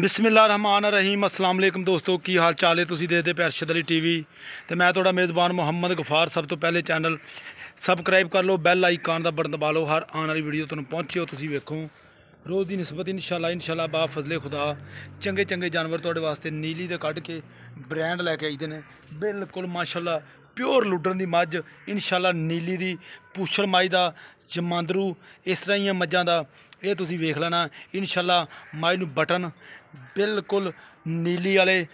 ਬਿਸਮਿਲ੍ਲਾ ਰਹਿਮਾਨ ਰਹੀਮ ਅਸਲਾਮ ਅਲੈਕਮ ਦੋਸਤੋ ਕੀ ਹਾਲ ਚਾਲ ਹੈ ਤੁਸੀਂ ਦੇਖਦੇ ਪਏ ਅਰਸ਼ਦ ਅਲੀ ਟੀਵੀ ਤੇ ਮੈਂ ਤੁਹਾਡਾ ਮੇਜ਼ਬਾਨ ਮੁਹੰਮਦ ਗਫਾਰ ਸਭ ਤੋਂ ਪਹਿਲੇ ਚੈਨਲ ਸਬਸਕ੍ਰਾਈਬ ਕਰ ਲਓ ਬੈਲ ਆਈਕਾਨ ਦਾ ਬਟਨ ਦਬਾ ਲਓ ਹਰ ਆਉਣ ਵਾਲੀ ਵੀਡੀਓ ਤੁਹਾਨੂੰ ਪਹੁੰਚਿਓ ਤੁਸੀਂ ਵੇਖੋ ਰੋਜ਼ ਦੀ ਨਿਸਬਤ ਇਨਸ਼ਾਅੱਲਾ ਇਨਸ਼ਾਅੱਲਾ ਬਾ ਫਜ਼ਲੇ ਖੁਦਾ ਚੰਗੇ ਚੰਗੇ ਜਾਨਵਰ ਤੁਹਾਡੇ ਵਾਸਤੇ ਨੀਲੀ ਦੇ ਕੱਢ ਕੇ ਬ੍ਰਾਂਡ ਲੈ ਕੇ ਆਈਦੇ ਨੇ ਬਿਲਕੁਲ ਮਾਸ਼ਾਅੱਲਾ ਪਿਓਰ ਲੁੱਡਣ ਦੀ ਮੱਝ ਇਨਸ਼ਾਅੱਲਾ ਨੀਲੀ ਦੀ ਪੂਛਲ ਮਾਈ ਦਾ ਜਮਾਂਦਰੂ ਇਸ ਤਰ੍ਹਾਂ ਹੀ ਮੱਝਾਂ ਦਾ ਇਹ ਤੁਸੀਂ ਵੇਖ ਲੈਣਾ ਇਨਸ਼ਾਅੱਲਾ ਮਾਈ ਨੂੰ ਬਟਨ ਬਿਲਕੁਲ ਨੀਲੀ ਵਾਲੇ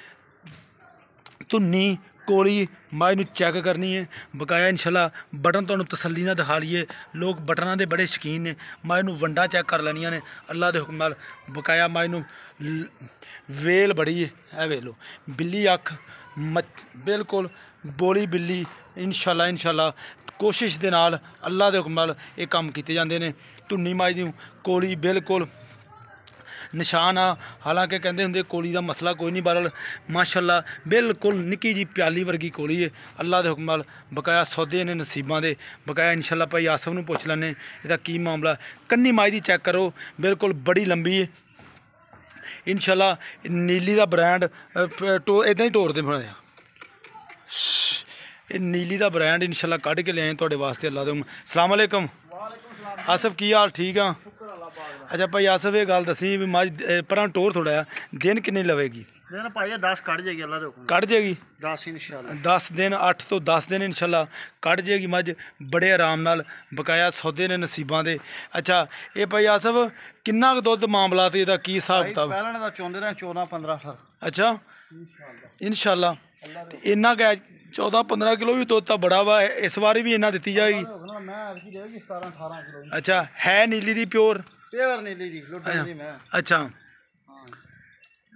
ਧੁੰਨੀ ਕੋਲੀ ਮਾਇ ਨੂੰ ਚੈੱਕ ਕਰਨੀ ਹੈ ਬਕਾਇਆ ਇਨਸ਼ਾਅੱਲਾ ਬਟਨ ਤੁਹਾਨੂੰ ਤਸੱਲੀ ਨਾਲ ਦਿਖਾ ਲਈਏ ਲੋਕ ਬਟਨਾਂ ਦੇ ਬੜੇ ਸ਼ਕੀਨ ਨੇ ਮੈਂ ਨੂੰ ਵੰਡਾ ਚੈੱਕ ਕਰ ਲੈਣੀਆਂ ਨੇ ਅੱਲਾ ਦੇ ਹੁਕਮ ਨਾਲ ਬਕਾਇਆ ਮਾਇ ਨੂੰ ਵੇਲ ਬੜੀ ਹੈ ਐ ਵੇਲੋ ਬਿੱਲੀ ਅੱਖ ਬਿਲਕੁਲ ਬੋਲੀ ਬਿੱਲੀ ਇਨਸ਼ਾਅੱਲਾ ਇਨਸ਼ਾਅੱਲਾ ਕੋਸ਼ਿਸ਼ ਦੇ ਨਾਲ ਅੱਲਾ ਦੇ ਹੁਕਮ ਨਾਲ ਇਹ ਕੰਮ ਕੀਤੇ ਜਾਂਦੇ ਨੇ ਧੁੰਨੀ ਮਾਜ ਦੀ ਕੋਲੀ ਬਿਲਕੁਲ ਨਿਸ਼ਾਨ ਆ ਹਾਲਾਂਕਿ ਕਹਿੰਦੇ ਹੁੰਦੇ ਕੋਲੀ ਦਾ ਮਸਲਾ ਕੋਈ ਨਹੀਂ ਬਰਲ ਮਾਸ਼ਾਅੱਲਾ ਬਿਲਕੁਲ ਨਿੱਕੀ ਜੀ ਪਿਆਲੀ ਵਰਗੀ ਕੋਲੀ ਏ ਅੱਲਾ ਦੇ ਹੁਕਮ ਨਾਲ ਬਕਾਇਆ ਸੌਦੇ ਨੇ ਨਸੀਬਾਂ ਦੇ ਬਕਾਇਆ ਇਨਸ਼ਾਅੱਲਾ ਭਾਈ ਆਸਫ ਨੂੰ ਪੁੱਛ ਲੈਣੇ ਇਹਦਾ ਕੀ ਮਾਮਲਾ ਕੰਨੀ ਮਾਈ ਦੀ ਚੈੱਕ ਕਰੋ ਬਿਲਕੁਲ ਬੜੀ ਲੰਬੀ ਏ ਇਨਸ਼ਾਅੱਲਾ ਨੀਲੀ ਦਾ ਬ੍ਰਾਂਡ ਟੋ ਇਦਾਂ ਹੀ ਟੋਰਦੇ ਬਣਾਇਆ ਇਹ ਨੀਲੀ ਦਾ ਬ੍ਰਾਂਡ ਇਨਸ਼ਾਅੱਲਾ ਕੱਢ ਕੇ ਲਿਆਏ ਤੁਹਾਡੇ ਵਾਸਤੇ ਅੱਲਾ ਦੇ ਹੁਕਮ ਅਸਲਾਮ ਸਲਾਮ ਆਸਫ ਕੀ ਹਾਲ ਠੀਕ ਆ ਅੱਛਾ ਭਾਈ ਆਸਫ ਇਹ ਗੱਲ ਦੱਸੀ ਵੀ ਮੱਝ ਪਰਾਂ ਟੋਰ ਥੋੜਾ ਦਿਨ ਕਿੰਨੇ ਲਵੇਗੀ ਦਿਨ ਭਾਈ 10 ਕੱਢ ਜੇਗੀ ਅੱਲਾ ਦੇ ਹੁਕਮ ਕੱਢ ਜੇਗੀ 10 ਇਨਸ਼ਾਅੱਲਾ 10 ਦਿਨ 8 ਤੋਂ 10 ਦਿਨ ਇਨਸ਼ਾਅੱਲਾ ਕੱਢ ਜੇਗੀ ਮੱਝ ਬੜੇ ਆਰਾਮ ਨਾਲ ਬਕਾਇਆ ਸੌਦੇ ਨੇ ਨਸੀਬਾਂ ਦੇ ਅੱਛਾ ਇਹ ਭਾਈ ਆਸਫ ਕਿੰਨਾ ਕੁ ਦੁੱਧ ਮਾਮਲਾ ਤੇ ਇਹਦਾ ਕੀ ਹਿਸਾਬ ਭਾਈ ਪਹਿਲਾਂ ਦਾ ਚੋਂਦੇ ਰਹੇ 14 15 ਸਰ ਅੱਛਾ ਇਨਸ਼ਾਅੱਲਾ ਇਨਸ਼ਾਅੱਲਾ ਤੇ ਇੰਨਾ ਗੈ 14 15 ਕਿਲੋ ਵੀ ਦੁੱਧ ਤਾਂ ਬੜਾ ਵਾ ਇਸ ਵਾਰੀ ਵੀ ਇੰਨਾ ਦਿੱਤੀ ਜਾਏਗੀ ਮੈਂ ਅੱਜ ਕੀ 17 18 ਕਿਲੋ ਅੱਛਾ ਹੈ ਨੀਲੀ ਦੀ ਪਿਓਰ ਪੇਵਰ ਨਹੀਂ ਲਈ ਲੁੱਟਣ ਨਹੀਂ ਮੈਂ ਅੱਛਾ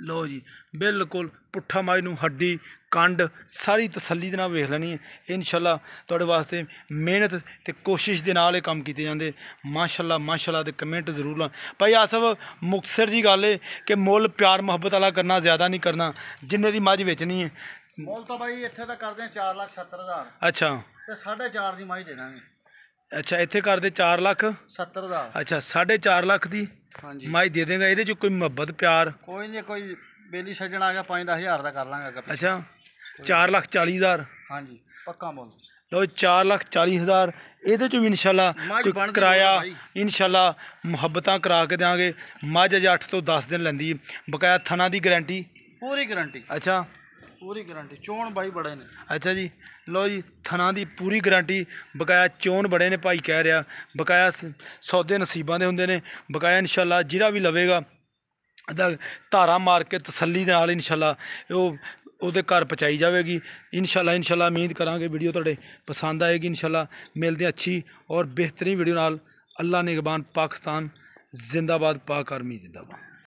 ਲੋ ਜੀ ਬਿਲਕੁਲ ਪੁੱਠਾ ਮਾਈ ਨੂੰ ਹੱਡੀ ਕੰਡ ਸਾਰੀ ਤਸੱਲੀ ਦੇ ਨਾਲ ਵੇਖ ਲੈਣੀ ਹੈ ਇਨਸ਼ਾਅੱਲਾ ਤੁਹਾਡੇ ਵਾਸਤੇ ਮਿਹਨਤ ਤੇ ਕੋਸ਼ਿਸ਼ ਦੇ ਨਾਲ ਇਹ ਕੰਮ ਕੀਤੇ ਜਾਂਦੇ ਮਾਸ਼ਾਅੱਲਾ ਮਾਸ਼ਾਅੱਲਾ ਤੇ ਕਮੈਂਟ ਜ਼ਰੂਰ ਲਾ ਭਾਈ ਆਸਫ ਮੁਕਸਰ ਜੀ ਗੱਲ ਹੈ ਕਿ ਮੁੱਲ ਪਿਆਰ ਮੁਹੱਬਤ ਵਾਲਾ ਕਰਨਾ ਜ਼ਿਆਦਾ ਨਹੀਂ ਕਰਨਾ ਜਿੰਨੇ ਦੀ ਮੱਝ ਵੇਚਣੀ ਹੈ ਮੁੱਲ ਤਾਂ ਭਾਈ ਇੱਥੇ ਤਾਂ ਕਰਦੇ ਆ 4,70,000 ਅੱਛਾ ਤੇ 4.5 ਦੀ ਮੱਝ ਹੈ ਅੱਛਾ ਇੱਥੇ ਕਰਦੇ 4 ਲੱਖ 70 ਦਾ ਅੱਛਾ 4.5 ਲੱਖ ਦੀ ਹਾਂਜੀ ਮਾਈ ਦੇ ਦੇਗਾ ਇਹਦੇ ਚ ਕੋਈ ਮੁਹੱਬਤ ਪਿਆਰ ਕੋਈ ਨਹੀਂ ਕੋਈ ਬੇਲੀ ਸੱਜਣ ਆ ਗਿਆ 5-10000 ਦਾ ਕਰ ਲਾਂਗਾ ਅੱਛਾ 4 ਲੱਖ 40 ਹਜ਼ਾਰ ਹਾਂਜੀ ਪੱਕਾ ਮੁੱਲ ਲੋ 4 ਲੱਖ 40 ਹਜ਼ਾਰ ਇਹਦੇ ਚ ਵੀ ਇਨਸ਼ਾਅੱਲਾ ਕੋਈ ਕਿਰਾਇਆ ਇਨਸ਼ਾਅੱਲਾ ਮੁਹੱਬਤਾਂ ਕਰਾ ਕੇ ਦਿਆਂਗੇ ਮੱਝ ਅਜ 8 ਤੋਂ 10 ਦਿਨ ਲੈਂਦੀ ਬਕਾਇਆ ਥਣਾ ਦੀ ਗਾਰੰਟੀ ਪੂਰੀ ਗਾਰੰਟੀ ਅੱਛਾ ਪੂਰੀ ਗਾਰੰਟੀ ਚੋਣ ਬਾਈ ਬੜੇ ਨੇ ਅੱਛਾ ਜੀ ਲੋ ਜੀ ਥਣਾ ਦੀ ਪੂਰੀ ਗਾਰੰਟੀ ਬਕਾਇਆ ਚੋਣ ਬੜੇ ਨੇ ਭਾਈ ਕਹਿ ਰਿਹਾ ਬਕਾਇਆ ਸੌਦੇ ਨਸੀਬਾਂ ਦੇ ਹੁੰਦੇ ਨੇ ਬਕਾਇਆ ਇਨਸ਼ਾਅੱਲਾ ਜਿਹੜਾ ਵੀ ਲਵੇਗਾ ਅਦਾ ਧਾਰਾ ਮਾਰ ਕੇ ਤਸੱਲੀ ਦੇ ਨਾਲ ਇਨਸ਼ਾਅੱਲਾ ਉਹ ਉਹਦੇ ਘਰ ਪਹੁੰਚਾਈ ਜਾਵੇਗੀ ਇਨਸ਼ਾਅੱਲਾ ਇਨਸ਼ਾਅੱਲਾ ਉਮੀਦ ਕਰਾਂਗੇ ਵੀਡੀਓ ਤੁਹਾਡੇ ਪਸੰਦ ਆਏਗੀ ਇਨਸ਼ਾਅੱਲਾ ਮਿਲਦੇ ਅੱਛੀ ਔਰ ਬਿਹਤਰੀਨ ਵੀਡੀਓ ਨਾਲ ਅੱਲਾ ਨਿਗਬਾਨ ਪਾਕਿਸਤਾਨ ਜ਼ਿੰਦਾਬਾਦ ਪਾਕ ਆਰਮੀ ਜ਼ਿੰਦਾਬਾਦ